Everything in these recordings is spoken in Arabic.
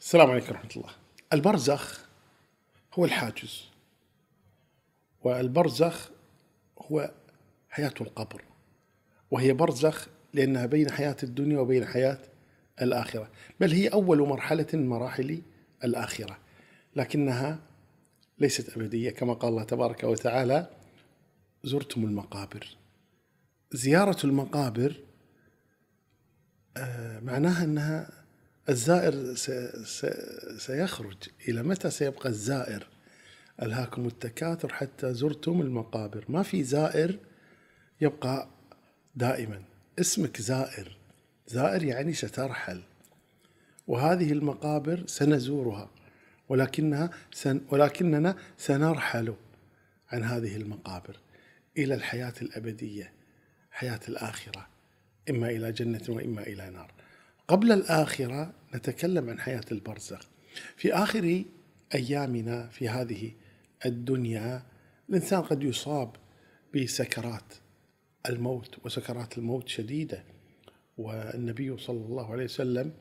السلام عليكم ورحمة الله البرزخ هو الحاجز والبرزخ هو حياة القبر وهي برزخ لأنها بين حياة الدنيا وبين حياة الآخرة بل هي أول مرحلة من مراحل الآخرة لكنها ليست أبدية كما قال الله تبارك وتعالى زرتم المقابر زيارة المقابر آه، معناها أنها الزائر سيخرج إلى متى سيبقى الزائر ألهاكم التكاثر حتى زرتم المقابر ما في زائر يبقى دائما اسمك زائر زائر يعني سترحل وهذه المقابر سنزورها ولكنها سن ولكننا سنرحل عن هذه المقابر إلى الحياة الأبدية حياة الآخرة إما إلى جنة وإما إلى نار قبل الآخرة نتكلم عن حياة البرزخ في آخر أيامنا في هذه الدنيا الإنسان قد يصاب بسكرات الموت وسكرات الموت شديدة والنبي صلى الله عليه وسلم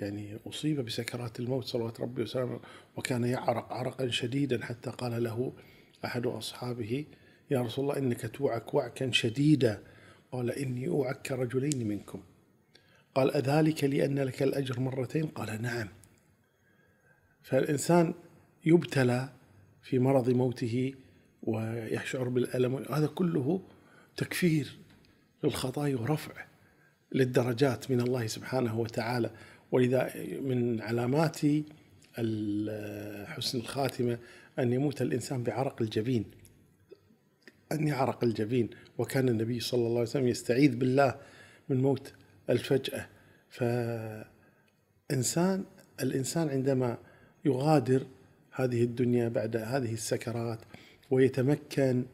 يعني أصيب بسكرات الموت صلوات ربي وسلامه وكان يعرق عرقا شديدا حتى قال له أحد أصحابه يا رسول الله إنك توعك وعكا شديدا قال إني أوعك كرجلين منكم قال أذلك لأن لك الأجر مرتين قال نعم فالإنسان يبتلى في مرض موته ويشعر بالألم هذا كله تكفير للخطايا ورفع للدرجات من الله سبحانه وتعالى ولذا من علامات حسن الخاتمة أن يموت الإنسان بعرق الجبين أن يعرق الجبين وكان النبي صلى الله عليه وسلم يستعيذ بالله من موت الفجأة فإنسان الإنسان عندما يغادر هذه الدنيا بعد هذه السكرات ويتمكن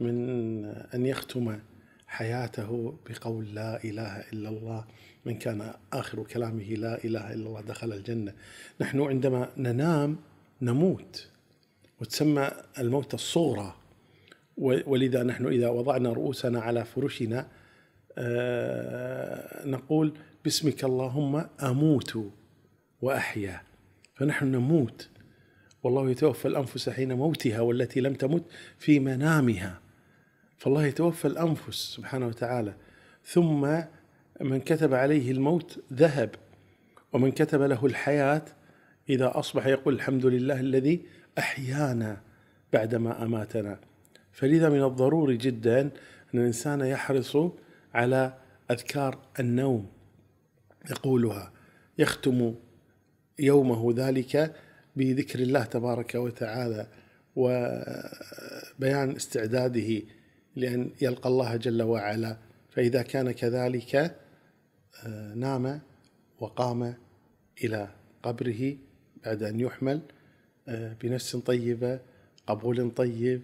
من أن يختم حياته بقول لا إله إلا الله من كان آخر كلامه لا إله إلا الله دخل الجنة نحن عندما ننام نموت وتسمى الموت الصغرى ولذا نحن إذا وضعنا رؤوسنا على فرشنا آه، نقول باسمك اللهم اموت واحيا فنحن نموت والله يتوفى الانفس حين موتها والتي لم تمت في منامها فالله يتوفى الانفس سبحانه وتعالى ثم من كتب عليه الموت ذهب ومن كتب له الحياه اذا اصبح يقول الحمد لله الذي احيانا بعدما اماتنا فلذا من الضروري جدا ان الانسان يحرص على اذكار النوم يقولها يختم يومه ذلك بذكر الله تبارك وتعالى وبيان استعداده لان يلقى الله جل وعلا فاذا كان كذلك آه، نام وقام الى قبره بعد ان يحمل آه، بنفس طيبه قبول طيب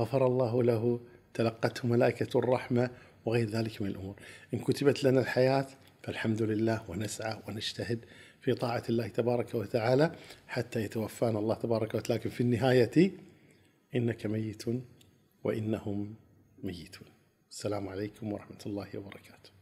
غفر الله له تلقته ملائكه الرحمه وغير ذلك من الأمور إن كتبت لنا الحياة فالحمد لله ونسعى ونجتهد في طاعة الله تبارك وتعالى حتى يتوفانا الله تبارك وتعالى لكن في النهاية إنك ميت وإنهم ميتون السلام عليكم ورحمة الله وبركاته